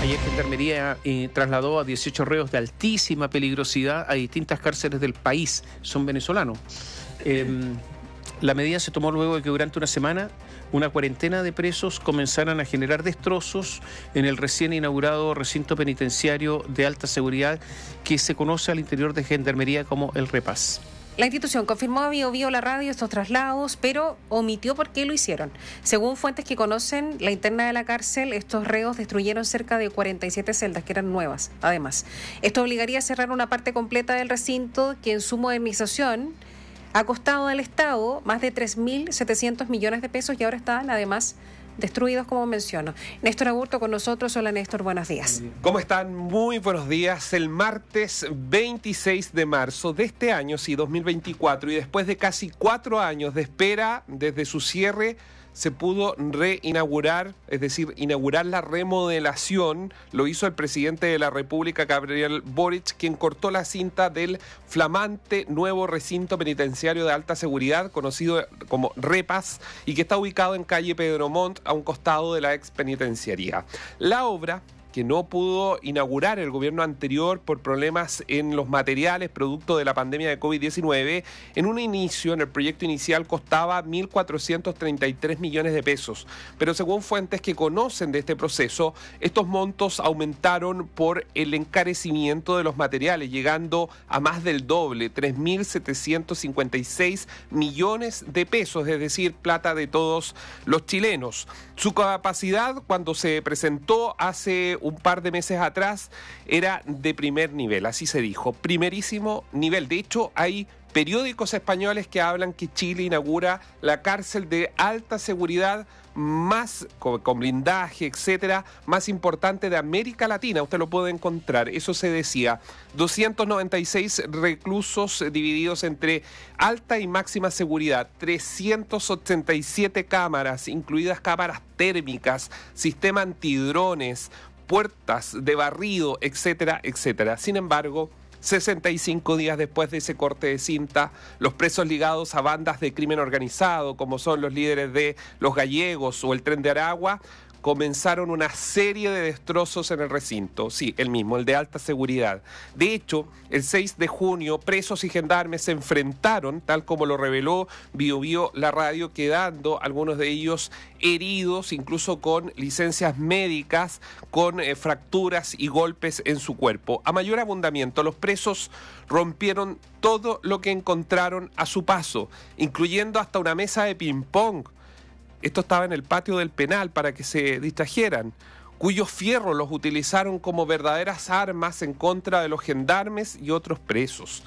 Ayer Gendarmería eh, trasladó a 18 reos de altísima peligrosidad a distintas cárceles del país. Son venezolanos. Em, la medida se tomó luego de que durante una semana una cuarentena de presos comenzaran a generar destrozos en el recién inaugurado recinto penitenciario de alta seguridad que se conoce al interior de Gendarmería como el Repas. La institución confirmó a Vio la radio estos traslados, pero omitió por qué lo hicieron. Según fuentes que conocen la interna de la cárcel, estos reos destruyeron cerca de 47 celdas que eran nuevas. Además, esto obligaría a cerrar una parte completa del recinto que en su modernización ha costado al Estado más de 3.700 millones de pesos y ahora están además destruidos, como menciono. Néstor Aburto con nosotros. Hola Néstor, buenos días. ¿Cómo están? Muy buenos días. El martes 26 de marzo de este año, sí, 2024, y después de casi cuatro años de espera desde su cierre, se pudo reinaugurar, es decir, inaugurar la remodelación, lo hizo el presidente de la República, Gabriel Boric, quien cortó la cinta del flamante nuevo recinto penitenciario de alta seguridad, conocido como Repas, y que está ubicado en calle Pedro Montt, a un costado de la ex penitenciaría. La obra que no pudo inaugurar el gobierno anterior por problemas en los materiales producto de la pandemia de COVID-19, en un inicio, en el proyecto inicial, costaba 1.433 millones de pesos. Pero según fuentes que conocen de este proceso, estos montos aumentaron por el encarecimiento de los materiales, llegando a más del doble, 3.756 millones de pesos, es decir, plata de todos los chilenos. Su capacidad cuando se presentó hace un par de meses atrás era de primer nivel, así se dijo, primerísimo nivel. De hecho, hay periódicos españoles que hablan que Chile inaugura la cárcel de alta seguridad más con, blindaje, etcétera, más importante de América Latina. Usted lo puede encontrar. Eso se decía. 296 reclusos divididos entre alta y máxima seguridad, 387 cámaras, incluidas cámaras térmicas, sistema antidrones, puertas de barrido, etcétera, etcétera. Sin embargo, 65 días después de ese corte de cinta, los presos ligados a bandas de crimen organizado, como son los líderes de los gallegos o el tren de Aragua, comenzaron una serie de destrozos en el recinto, sí, el mismo, el de alta seguridad. De hecho, el 6 de junio, presos y gendarmes se enfrentaron, tal como lo reveló BioBio la radio, quedando algunos de ellos heridos, incluso con licencias médicas, con eh, fracturas y golpes en su cuerpo. A mayor abundamiento, los presos rompieron todo lo que encontraron a su paso, incluyendo hasta una mesa de ping-pong esto estaba en el patio del penal para que se distrajeran, cuyos fierros los utilizaron como verdaderas armas en contra de los gendarmes y otros presos.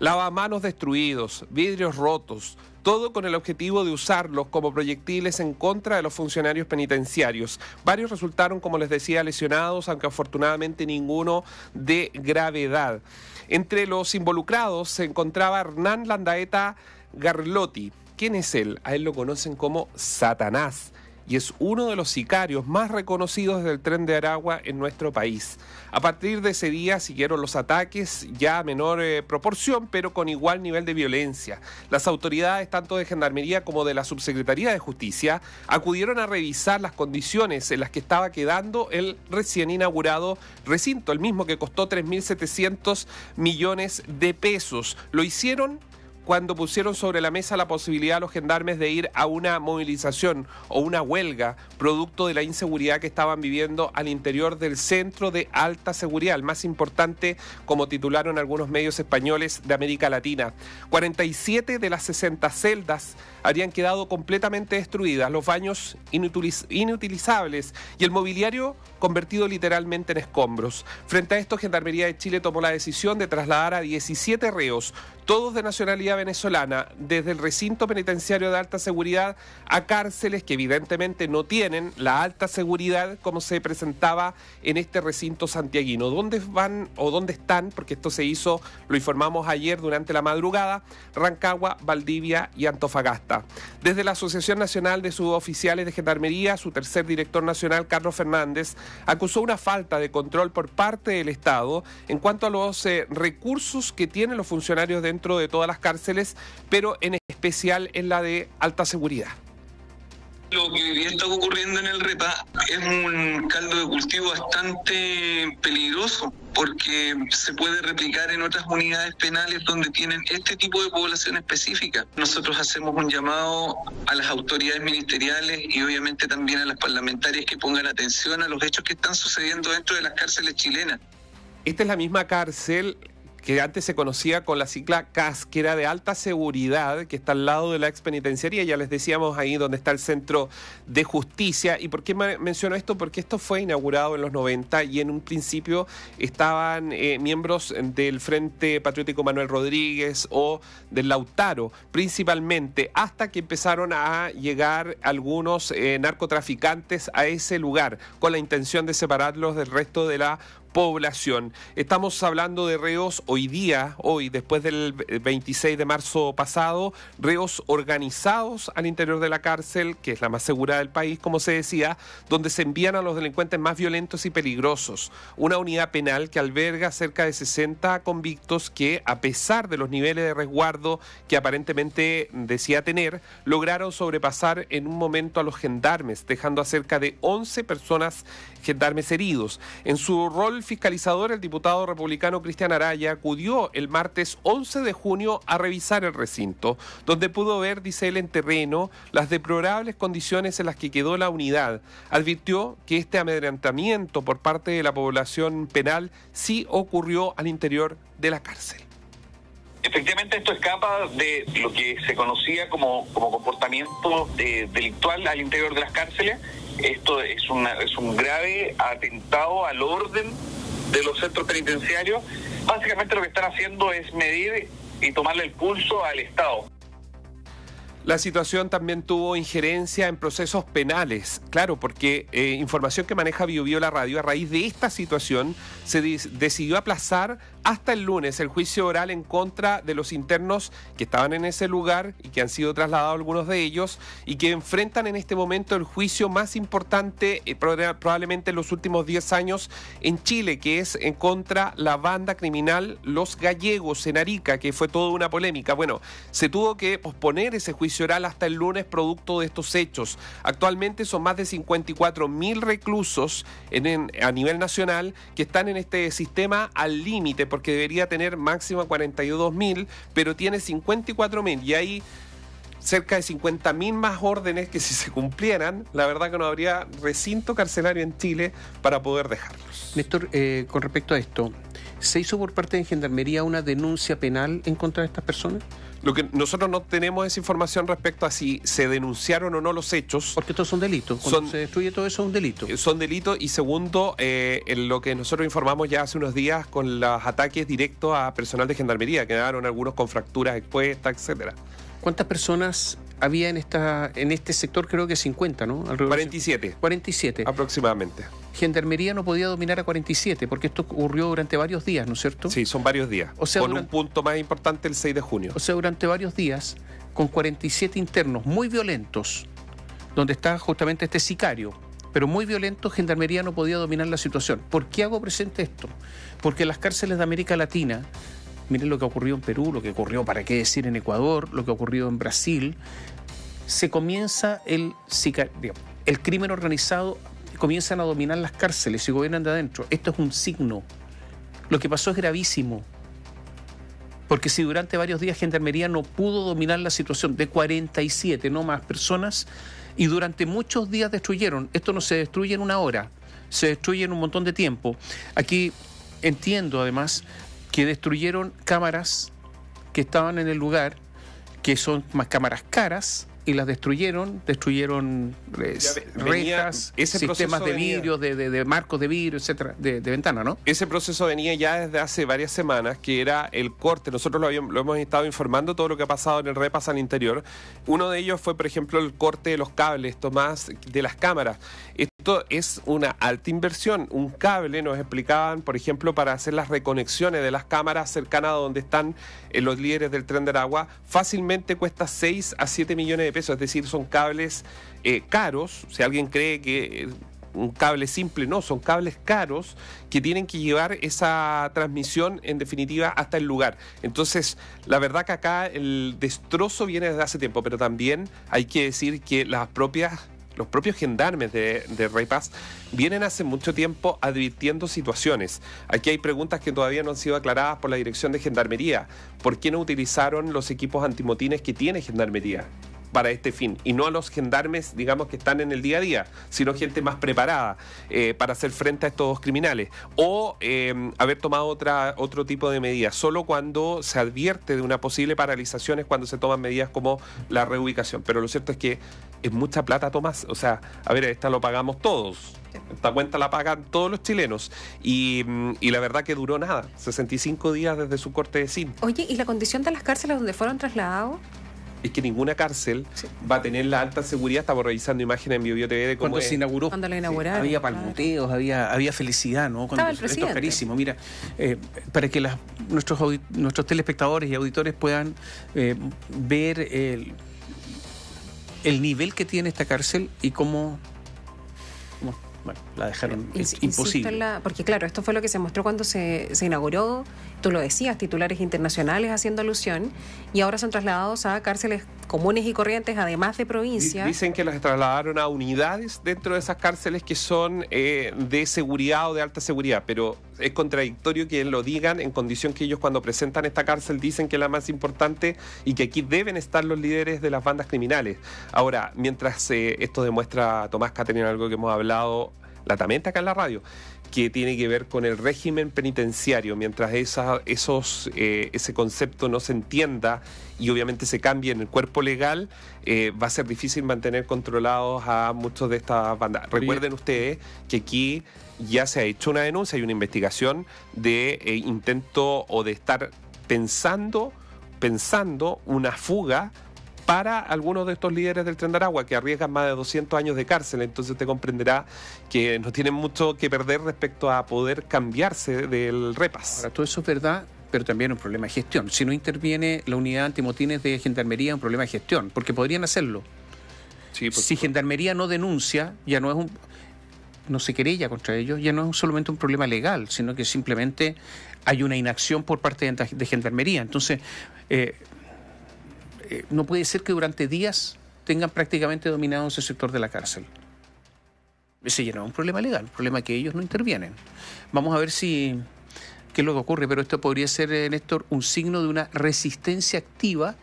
Lavamanos destruidos, vidrios rotos, todo con el objetivo de usarlos como proyectiles en contra de los funcionarios penitenciarios. Varios resultaron, como les decía, lesionados, aunque afortunadamente ninguno de gravedad. Entre los involucrados se encontraba Hernán Landaeta Garlotti, ¿Quién es él? A él lo conocen como Satanás y es uno de los sicarios más reconocidos del tren de Aragua en nuestro país. A partir de ese día siguieron los ataques ya a menor eh, proporción, pero con igual nivel de violencia. Las autoridades, tanto de Gendarmería como de la Subsecretaría de Justicia, acudieron a revisar las condiciones en las que estaba quedando el recién inaugurado recinto, el mismo que costó 3.700 millones de pesos. Lo hicieron cuando pusieron sobre la mesa la posibilidad a los gendarmes de ir a una movilización o una huelga producto de la inseguridad que estaban viviendo al interior del centro de alta seguridad, el más importante como titularon algunos medios españoles de América Latina. 47 de las 60 celdas habían quedado completamente destruidas, los baños inutilizables y el mobiliario convertido literalmente en escombros. Frente a esto, Gendarmería de Chile tomó la decisión de trasladar a 17 reos, todos de nacionalidad venezolana desde el recinto penitenciario de alta seguridad a cárceles que evidentemente no tienen la alta seguridad como se presentaba en este recinto santiaguino. ¿Dónde van o dónde están? Porque esto se hizo, lo informamos ayer durante la madrugada, Rancagua, Valdivia y Antofagasta. Desde la Asociación Nacional de Suboficiales de Gendarmería, su tercer director nacional, Carlos Fernández, acusó una falta de control por parte del Estado en cuanto a los eh, recursos que tienen los funcionarios dentro de todas las cárceles pero en especial en la de alta seguridad lo que está ocurriendo en el REPA es un caldo de cultivo bastante peligroso porque se puede replicar en otras unidades penales donde tienen este tipo de población específica. Nosotros hacemos un llamado a las autoridades ministeriales y obviamente también a las parlamentarias que pongan atención a los hechos que están sucediendo dentro de las cárceles chilenas. Esta es la misma cárcel que antes se conocía con la cicla CAS, de alta seguridad, que está al lado de la expenitenciaría, ya les decíamos ahí donde está el centro de justicia. ¿Y por qué menciono esto? Porque esto fue inaugurado en los 90 y en un principio estaban eh, miembros del Frente Patriótico Manuel Rodríguez o del Lautaro, principalmente, hasta que empezaron a llegar algunos eh, narcotraficantes a ese lugar con la intención de separarlos del resto de la población. Estamos hablando de reos hoy día, hoy, después del 26 de marzo pasado, reos organizados al interior de la cárcel, que es la más segura del país, como se decía, donde se envían a los delincuentes más violentos y peligrosos. Una unidad penal que alberga cerca de 60 convictos que, a pesar de los niveles de resguardo que aparentemente decía tener, lograron sobrepasar en un momento a los gendarmes, dejando a cerca de 11 personas gendarmes heridos. En su rol fiscalizador, el diputado republicano Cristian Araya, acudió el martes 11 de junio a revisar el recinto, donde pudo ver, dice él, en terreno las deplorables condiciones en las que quedó la unidad. Advirtió que este amedrentamiento por parte de la población penal sí ocurrió al interior de la cárcel. Efectivamente, esto escapa de lo que se conocía como, como comportamiento eh, delictual al interior de las cárceles esto es, una, es un grave atentado al orden de los centros penitenciarios. Básicamente lo que están haciendo es medir y tomarle el pulso al Estado. La situación también tuvo injerencia en procesos penales, claro, porque eh, información que maneja BioBio la radio, a raíz de esta situación, se decidió aplazar hasta el lunes el juicio oral en contra de los internos que estaban en ese lugar y que han sido trasladados algunos de ellos y que enfrentan en este momento el juicio más importante eh, probablemente en los últimos 10 años en Chile, que es en contra la banda criminal Los Gallegos en Arica, que fue toda una polémica. Bueno, se tuvo que posponer ese juicio oral hasta el lunes producto de estos hechos. Actualmente son más de 54 mil reclusos en, a nivel nacional que están en este sistema al límite porque debería tener máximo 42 mil, pero tiene 54 mil y hay cerca de 50.000 más órdenes que si se cumplieran, la verdad que no habría recinto carcelario en Chile para poder dejarlos. Néstor, eh, con respecto a esto, ¿Se hizo por parte de Gendarmería una denuncia penal en contra de estas personas? Lo que nosotros no tenemos es información respecto a si se denunciaron o no los hechos. Porque estos son delitos. Cuando se destruye todo eso es un delito. Eh, son delitos y segundo, eh, lo que nosotros informamos ya hace unos días con los ataques directos a personal de Gendarmería, quedaron algunos con fracturas expuestas, etcétera. ¿Cuántas personas había en, esta, en este sector? Creo que 50, ¿no? 47. 47. Aproximadamente. Gendarmería no podía dominar a 47, porque esto ocurrió durante varios días, ¿no es cierto? Sí, son varios días. O sea, con un punto más importante el 6 de junio. O sea, durante varios días, con 47 internos muy violentos, donde está justamente este sicario, pero muy violento, Gendarmería no podía dominar la situación. ¿Por qué hago presente esto? Porque las cárceles de América Latina, miren lo que ocurrió en Perú, lo que ocurrió, para qué decir, en Ecuador, lo que ocurrió en Brasil, se comienza el, el crimen organizado comienzan a dominar las cárceles y gobiernan de adentro. Esto es un signo. Lo que pasó es gravísimo. Porque si durante varios días Gendarmería no pudo dominar la situación de 47, no más personas, y durante muchos días destruyeron, esto no se destruye en una hora, se destruye en un montón de tiempo. Aquí entiendo además que destruyeron cámaras que estaban en el lugar, que son más cámaras caras, y las destruyeron, destruyeron eh, rejas, ese sistemas de vidrio, de, de, marcos de vidrio, etcétera, de, de, ventana, ¿no? Ese proceso venía ya desde hace varias semanas, que era el corte. Nosotros lo, habíamos, lo hemos estado informando todo lo que ha pasado en el repas al interior. Uno de ellos fue, por ejemplo, el corte de los cables, Tomás, de las cámaras esto es una alta inversión. Un cable, nos explicaban, por ejemplo, para hacer las reconexiones de las cámaras cercanas a donde están eh, los líderes del tren de Aragua, fácilmente cuesta 6 a 7 millones de pesos. Es decir, son cables eh, caros. Si alguien cree que eh, un cable simple, no, son cables caros que tienen que llevar esa transmisión en definitiva hasta el lugar. Entonces, la verdad que acá el destrozo viene desde hace tiempo, pero también hay que decir que las propias los propios gendarmes de, de vienen hace mucho tiempo advirtiendo situaciones. Aquí hay preguntas que todavía no han sido aclaradas por la Dirección de Gendarmería. ¿Por qué no utilizaron los equipos antimotines que tiene Gendarmería? para este fin y no a los gendarmes, digamos, que están en el día a día, sino gente más preparada eh, para hacer frente a estos criminales. O em, haber tomado otra, otro tipo de medidas, solo cuando se advierte de una posible paralización es cuando se toman medidas como la reubicación. Pero lo cierto es que es mucha plata, Tomás. O sea, a ver, esta lo pagamos todos. Esta cuenta la pagan todos los chilenos. Y, y, la verdad que duró nada, 65 días desde su corte de cinta. Oye, ¿y la condición de las cárceles donde fueron trasladados? es que ninguna cárcel va a tener la alta seguridad. Estamos revisando imágenes en mi TV de cómo Cuando se inauguró. Había palmuteos, había, felicidad, ¿no? Cuando el esto carísimo. Mira, eh, para que nuestros, nuestros telespectadores y auditores puedan eh, ver el, el nivel que tiene esta cárcel y cómo bueno, la dejaron imposible. porque claro, esto fue lo que se mostró cuando se, se, inauguró, tú lo decías, titulares internacionales haciendo alusión, y ahora son trasladados a cárceles comunes y corrientes, además de provincias. Dicen que las trasladaron a unidades dentro de esas cárceles que son eh, de seguridad o de alta seguridad, pero es contradictorio que lo digan en condición que ellos cuando presentan esta cárcel dicen que es la más importante y que aquí deben estar los líderes de las bandas criminales. Ahora, mientras eh, esto demuestra, Tomás Caterina, algo que hemos hablado la también está acá en la radio, que tiene que ver con el régimen penitenciario. Mientras esa, esos, eh, ese concepto no se entienda y obviamente se cambie en el cuerpo legal, eh, va a ser difícil mantener controlados a muchos de estas bandas. Recuerden ustedes que aquí ya se ha hecho una denuncia y una investigación de eh, intento o de estar pensando, pensando una fuga para algunos de estos líderes del Tren de que arriesgan más de 200 años de cárcel. Entonces te comprenderá que no tienen mucho que perder respecto a poder cambiarse del repas. Ahora, todo eso es verdad, pero también un problema de gestión. Si no interviene la unidad antimotines de Gendarmería, es un problema de gestión, porque podrían hacerlo. si Gendarmería no denuncia, ya no es un no se querella contra ellos, ya no es solamente un problema legal, sino que simplemente hay una inacción por parte de, Gendarmería. Entonces, eh, eh, no puede ser que durante días tengan prácticamente dominado ese sector de la cárcel. Ese ya no es un problema legal, un problema que ellos no intervienen. Vamos a ver si qué es lo que ocurre, pero esto podría ser, eh, Néstor, un signo de una resistencia activa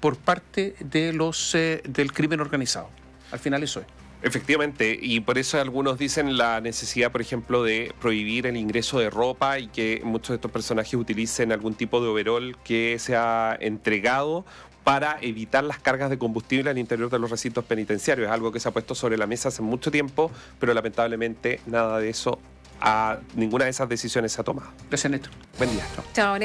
por parte de los eh, del crimen organizado. Al final eso es. Efectivamente, y por eso algunos dicen la necesidad, por ejemplo, de prohibir el ingreso de ropa y que muchos de estos personajes utilicen algún tipo de overol que sea entregado para evitar las cargas de combustible al interior de los recintos penitenciarios. Es algo que se ha puesto sobre la mesa hace mucho tiempo, pero lamentablemente nada de eso, a, ninguna de esas decisiones se ha tomado. Gracias, Néstor. Buen día. Chao,